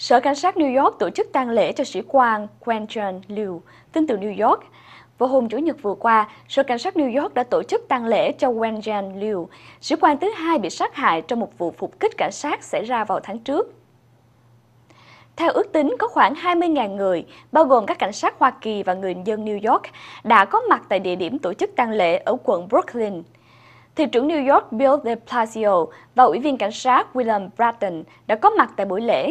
Sở Cảnh sát New York tổ chức tang lễ cho sĩ quan Quentin Liu, Tin từ New York. Vào hôm Chủ nhật vừa qua, Sở Cảnh sát New York đã tổ chức tang lễ cho Quentin Liu, sĩ quan thứ hai bị sát hại trong một vụ phục kích cảnh sát xảy ra vào tháng trước. Theo ước tính, có khoảng 20.000 người, bao gồm các cảnh sát Hoa Kỳ và người dân New York, đã có mặt tại địa điểm tổ chức tang lễ ở quận Brooklyn. Thị trưởng New York Bill de Blasio và Ủy viên cảnh sát William Bratton đã có mặt tại buổi lễ.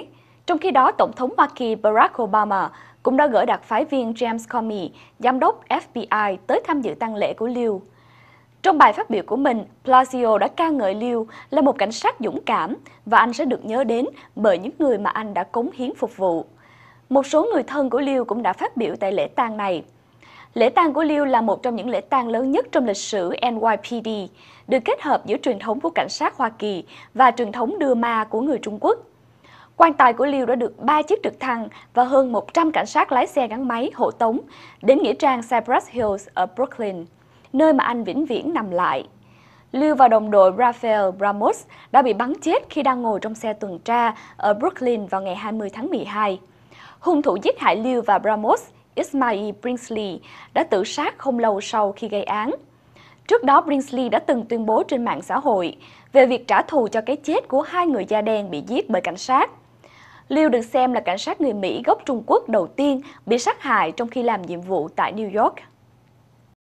Trong khi đó, Tổng thống Hoa Kỳ Barack Obama cũng đã gửi đặc phái viên James Comey, giám đốc FBI, tới tham dự tang lễ của Liu. Trong bài phát biểu của mình, Plasio đã ca ngợi Liu là một cảnh sát dũng cảm và anh sẽ được nhớ đến bởi những người mà anh đã cống hiến phục vụ. Một số người thân của Liu cũng đã phát biểu tại lễ tang này. Lễ tang của Liu là một trong những lễ tang lớn nhất trong lịch sử NYPD, được kết hợp giữa truyền thống của cảnh sát Hoa Kỳ và truyền thống đưa ma của người Trung Quốc. Quan tài của Liêu đã được 3 chiếc trực thăng và hơn 100 cảnh sát lái xe gắn máy hộ tống đến nghĩa trang Cypress Hills ở Brooklyn, nơi mà anh vĩnh viễn nằm lại. Liêu và đồng đội Rafael Ramos đã bị bắn chết khi đang ngồi trong xe tuần tra ở Brooklyn vào ngày 20 tháng 12. Hung thủ giết hại Liêu và Ramos, Ismail Brinsley, đã tự sát không lâu sau khi gây án. Trước đó, Brinsley đã từng tuyên bố trên mạng xã hội về việc trả thù cho cái chết của hai người da đen bị giết bởi cảnh sát. Liu được xem là cảnh sát người Mỹ gốc Trung Quốc đầu tiên bị sát hại trong khi làm nhiệm vụ tại New York